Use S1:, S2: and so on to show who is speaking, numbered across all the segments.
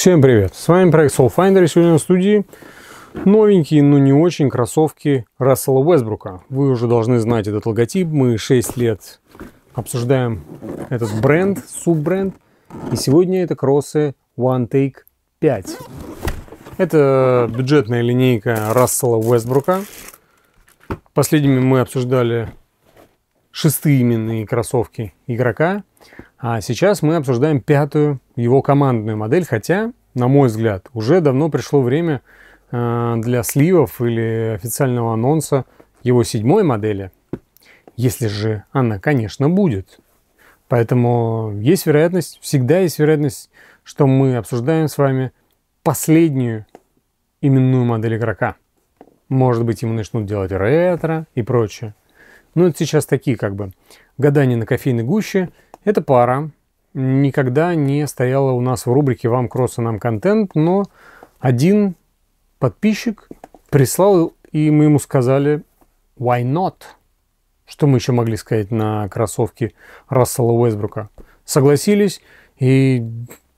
S1: Всем привет! С вами проект Soulfinder и сегодня на студии новенькие, но не очень кроссовки Рассела Уэсбрука. Вы уже должны знать этот логотип. Мы 6 лет обсуждаем этот бренд, суббренд. И сегодня это кроссы One Take 5. Это бюджетная линейка Рассела Уэсбрука. Последними мы обсуждали шестые именные кроссовки игрока. А сейчас мы обсуждаем пятую его командную модель, хотя, на мой взгляд, уже давно пришло время э, для сливов или официального анонса его седьмой модели, если же она, конечно, будет. Поэтому есть вероятность, всегда есть вероятность, что мы обсуждаем с вами последнюю именную модель игрока. Может быть, ему начнут делать ретро и прочее. Но ну, это сейчас такие как бы гадания на кофейной гуще – эта пара никогда не стояла у нас в рубрике «Вам кросс нам контент», но один подписчик прислал, и мы ему сказали «Why not?». Что мы еще могли сказать на кроссовке Рассела Уэсбрука? Согласились, и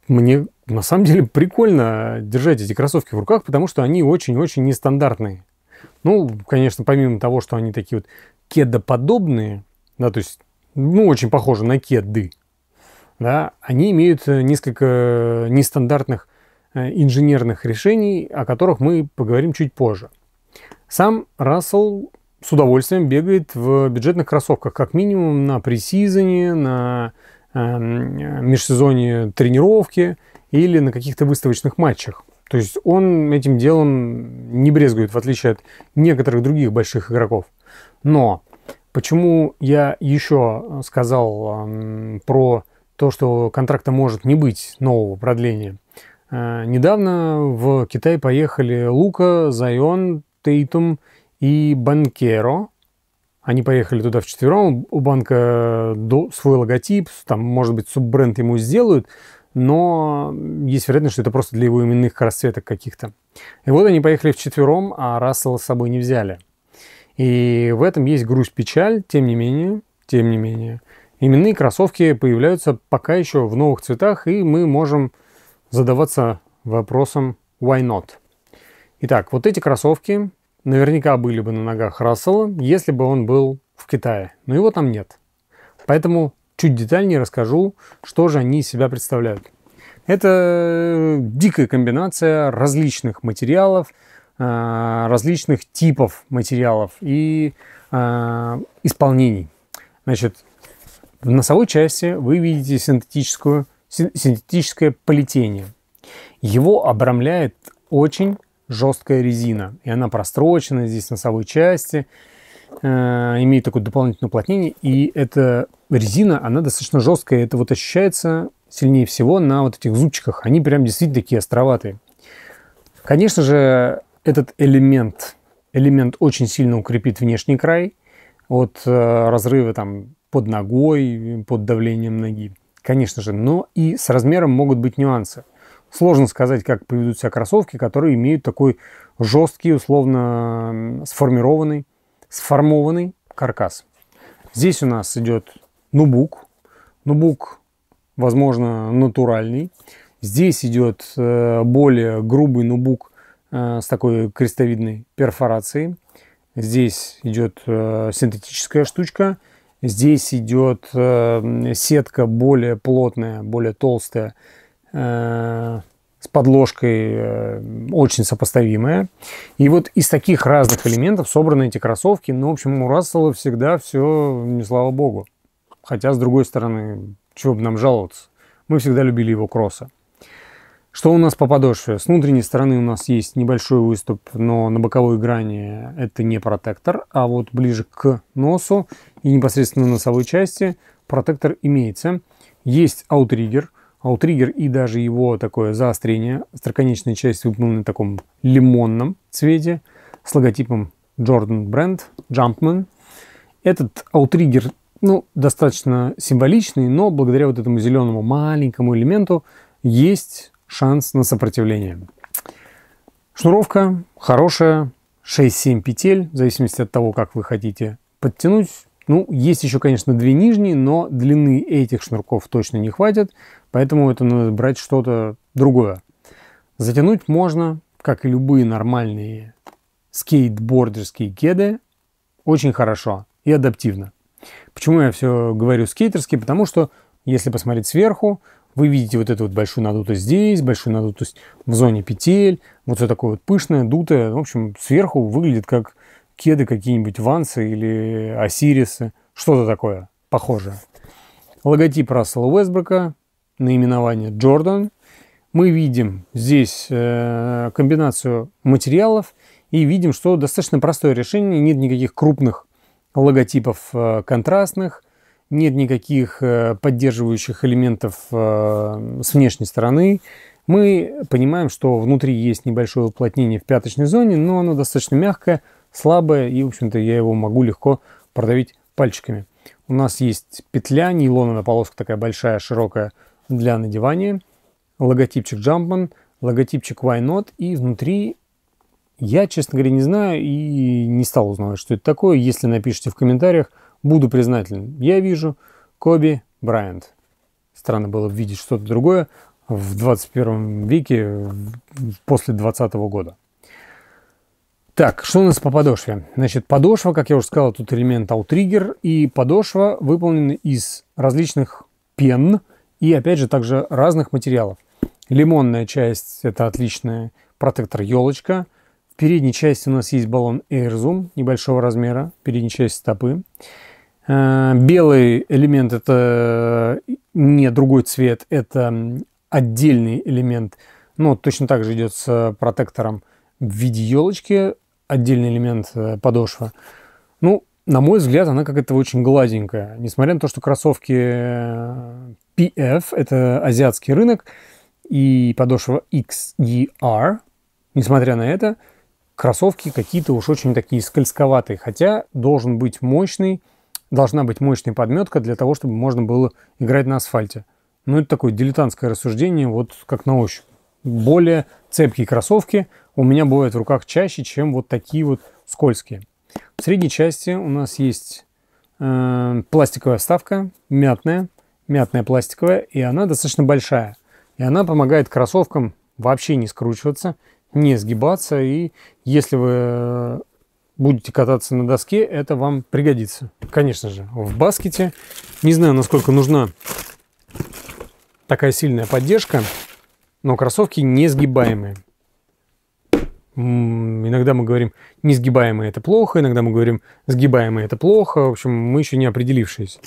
S1: мне на самом деле прикольно держать эти кроссовки в руках, потому что они очень-очень нестандартные. Ну, конечно, помимо того, что они такие вот кедоподобные, да, то есть ну, очень похожи на кеды, да, они имеют э, несколько э, нестандартных э, инженерных решений, о которых мы поговорим чуть позже. Сам Рассел с удовольствием бегает в бюджетных кроссовках, как минимум на пресизоне, на э, межсезонье тренировки или на каких-то выставочных матчах. То есть он этим делом не брезгует, в отличие от некоторых других больших игроков. Но Почему я еще э, сказал про то, что контракта может не быть нового продления? Э, недавно в Китай поехали Лука, Зайон, Тейтум и Банкеро. Они поехали туда вчетвером. У банка э, свой логотип, там, может быть, суббренд ему сделают, но есть вероятность, что это просто для его именных расцветок каких-то. И вот они поехали вчетвером, а Рассела с собой не взяли – и в этом есть грусть, печаль, тем не менее, тем не менее. Именные кроссовки появляются пока еще в новых цветах, и мы можем задаваться вопросом «why not?». Итак, вот эти кроссовки наверняка были бы на ногах Рассела, если бы он был в Китае, но его там нет. Поэтому чуть детальнее расскажу, что же они из себя представляют. Это э, дикая комбинация различных материалов – Э, различных типов материалов и э, исполнений. Значит, в носовой части вы видите синтетическую, синтетическое плетение. Его обрамляет очень жесткая резина, и она прострочена здесь в носовой части, э, имеет такое дополнительное уплотнение, и эта резина, она достаточно жесткая, это вот ощущается сильнее всего на вот этих зубчиках, они прям действительно такие островатые. Конечно же, этот элемент, элемент очень сильно укрепит внешний край от э, разрыва там под ногой, под давлением ноги, конечно же. Но и с размером могут быть нюансы. Сложно сказать, как поведут себя кроссовки, которые имеют такой жесткий, условно сформированный, сформованный каркас. Здесь у нас идет нубук. Нубук, возможно, натуральный. Здесь идет э, более грубый нубук Э, с такой крестовидной перфорацией. Здесь идет э, синтетическая штучка. Здесь идет э, сетка более плотная, более толстая, с подложкой очень сопоставимая. И вот из таких разных элементов собраны эти кроссовки. Ну, в общем, у Рассела всегда все, не слава богу. Хотя, с другой стороны, чего бы нам жаловаться? Мы всегда любили его кросса. Что у нас по подошве? С внутренней стороны у нас есть небольшой выступ, но на боковой грани это не протектор, а вот ближе к носу и непосредственно носовой части протектор имеется. Есть аутриггер, аутриггер и даже его такое заострение. Остроконечная часть выполнена в таком лимонном цвете с логотипом Jordan Brand, Jumpman. Этот аутриггер ну, достаточно символичный, но благодаря вот этому зеленому маленькому элементу есть шанс на сопротивление. Шнуровка хорошая, 6-7 петель, в зависимости от того, как вы хотите подтянуть. Ну, есть еще, конечно, две нижние, но длины этих шнурков точно не хватит, поэтому это надо брать что-то другое. Затянуть можно, как и любые нормальные скейтбордерские кеды, очень хорошо и адаптивно. Почему я все говорю скейтерские? Потому что, если посмотреть сверху, вы видите вот эту вот большую надутость здесь, большую надутость в зоне петель. Вот все такое вот пышное, дутое. В общем, сверху выглядит как кеды какие-нибудь вансы или осирисы. Что-то такое похожее. Логотип Рассела Уэсбрука, наименование Джордан. Мы видим здесь э, комбинацию материалов и видим, что достаточно простое решение. Нет никаких крупных логотипов э, контрастных – нет никаких э, поддерживающих элементов э, с внешней стороны. Мы понимаем, что внутри есть небольшое уплотнение в пяточной зоне, но оно достаточно мягкое, слабое, и, в общем-то, я его могу легко продавить пальчиками. У нас есть петля, нейлоновая полоска такая большая, широкая для надевания, логотипчик Jumpman, логотипчик Why Not, и внутри я, честно говоря, не знаю и не стал узнавать, что это такое. Если напишите в комментариях, Буду признателен. Я вижу Коби Брайант. Странно было видеть что-то другое в 21 веке после 20 года. Так, что у нас по подошве? Значит, подошва, как я уже сказал, тут элемент аутриггер, и подошва выполнена из различных пен и, опять же, также разных материалов. Лимонная часть – это отличная протектор-елочка. В передней части у нас есть баллон AirZoom небольшого размера, в передней части стопы. Э, белый элемент – это э, не другой цвет, это отдельный элемент. Ну, точно так же идет с э, протектором в виде елочки, отдельный элемент подошва. Ну, на мой взгляд, она как-то очень гладенькая. Несмотря на то, что кроссовки PF – это азиатский рынок, и подошва X.E.R. несмотря на это, кроссовки какие-то уж очень такие скользковатые, хотя должен быть мощный должна быть мощная подметка для того, чтобы можно было играть на асфальте. Ну, это такое дилетантское рассуждение, вот как на ощупь. Более цепкие кроссовки у меня бывают в руках чаще, чем вот такие вот скользкие. В средней части у нас есть э, пластиковая вставка, мятная, мятная пластиковая, и она достаточно большая. И она помогает кроссовкам вообще не скручиваться, не сгибаться. И если вы будете кататься на доске, это вам пригодится. Конечно же, в баскете. Не знаю, насколько нужна такая сильная поддержка, но кроссовки не сгибаемые. Иногда мы говорим, не сгибаемые это плохо, иногда мы говорим, сгибаемые это плохо. В общем, мы еще не определившиеся.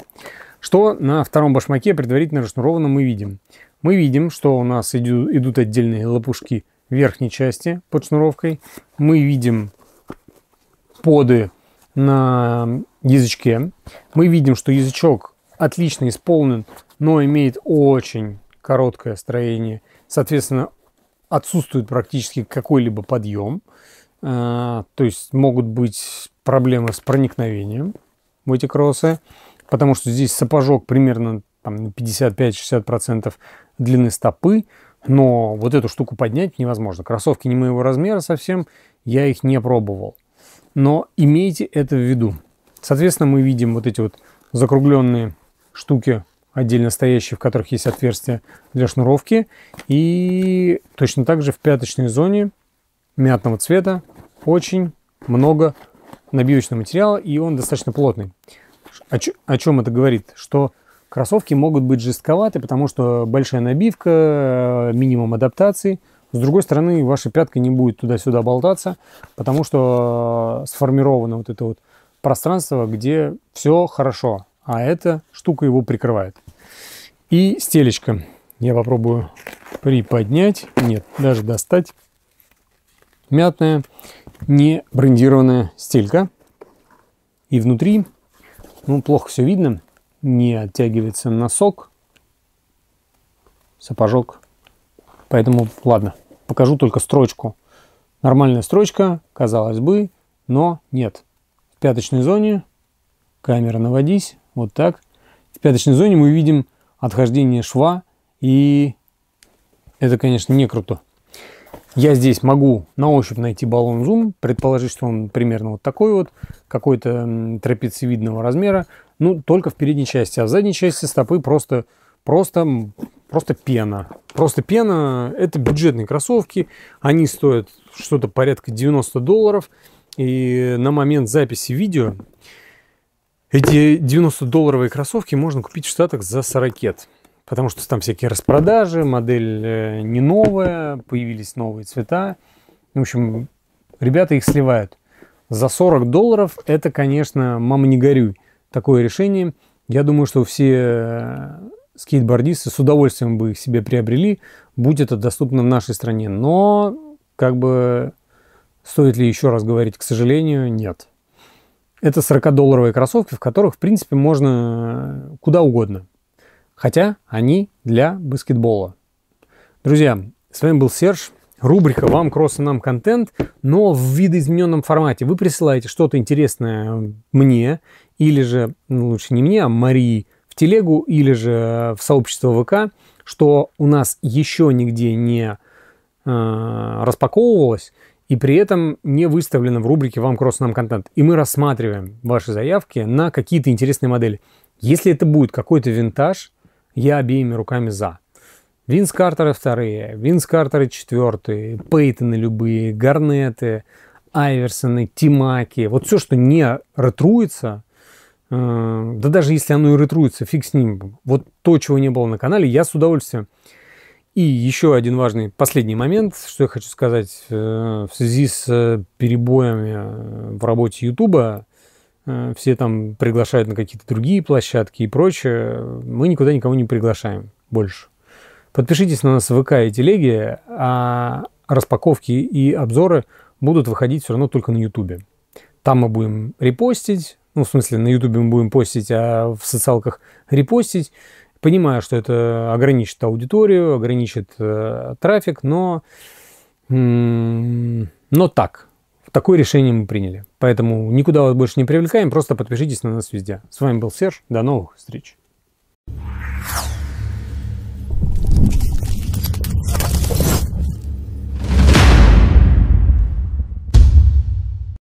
S1: Что на втором башмаке предварительно расшнуровано, мы видим? Мы видим, что у нас идут отдельные лопушки верхней части под шнуровкой. Мы видим поды на язычке. Мы видим, что язычок отлично исполнен, но имеет очень короткое строение. Соответственно, отсутствует практически какой-либо подъем. А, то есть могут быть проблемы с проникновением в эти кроссы, потому что здесь сапожок примерно там, 55-60% длины стопы, но вот эту штуку поднять невозможно. Кроссовки не моего размера совсем, я их не пробовал но имейте это в виду. Соответственно, мы видим вот эти вот закругленные штуки, отдельно стоящие, в которых есть отверстия для шнуровки. И точно так же в пяточной зоне мятного цвета очень много набивочного материала, и он достаточно плотный. О, о чем это говорит? Что кроссовки могут быть жестковаты, потому что большая набивка, э, минимум адаптации – с другой стороны, ваша пятка не будет туда-сюда болтаться, потому что э, сформировано вот это вот пространство, где все хорошо, а эта штука его прикрывает. И стелечка. Я попробую приподнять, нет, даже достать. Мятная, не брендированная стелька. И внутри, ну, плохо все видно, не оттягивается носок, сапожок. Поэтому ладно покажу только строчку. Нормальная строчка, казалось бы, но нет. В пяточной зоне камера наводись, вот так. В пяточной зоне мы видим отхождение шва, и это, конечно, не круто. Я здесь могу на ощупь найти баллон зум, предположить, что он примерно вот такой вот, какой-то трапециевидного размера, ну, только в передней части, а в задней части стопы просто, просто просто пена. Просто пена – это бюджетные кроссовки. Они стоят что-то порядка 90 долларов. И на момент записи видео эти 90-долларовые кроссовки можно купить в Штатах за 40 потому что там всякие распродажи, модель э, не новая, появились новые цвета. В общем, ребята их сливают. За 40 долларов это, конечно, мама не горюй. Такое решение. Я думаю, что все э, скейтбордисты с удовольствием бы их себе приобрели, будь это доступно в нашей стране. Но, как бы, стоит ли еще раз говорить, к сожалению, нет. Это 40-долларовые кроссовки, в которых, в принципе, можно куда угодно. Хотя они для баскетбола. Друзья, с вами был Серж. Рубрика «Вам кросс и нам контент», но в видоизмененном формате. Вы присылаете что-то интересное мне, или же, ну, лучше не мне, а Марии телегу или же в сообщество ВК, что у нас еще нигде не э, распаковывалось и при этом не выставлено в рубрике «Вам кросс, нам контент». И мы рассматриваем ваши заявки на какие-то интересные модели. Если это будет какой-то винтаж, я обеими руками за. Винс Картеры вторые, Винс Картеры четвертые, Пейтоны любые, Гарнеты, Айверсоны, Тимаки. Вот все, что не ретруется, Э, да даже если оно и ретруется, фиг с ним. Вот то, чего не было на канале, я с удовольствием. И еще один важный последний момент, что я хочу сказать э, в связи с э, перебоями в работе Ютуба. Все там приглашают на какие-то другие площадки и прочее. Мы никуда никого не приглашаем больше. Подпишитесь на нас в ВК и Телеге, а распаковки и обзоры будут выходить все равно только на Ютубе. Там мы будем репостить, ну, в смысле, на Ютубе мы будем постить, а в социалках репостить, понимая, что это ограничит аудиторию, ограничит э, трафик, но, но так. Такое решение мы приняли. Поэтому никуда вас больше не привлекаем, просто подпишитесь на нас везде. С вами был Серж, до новых встреч.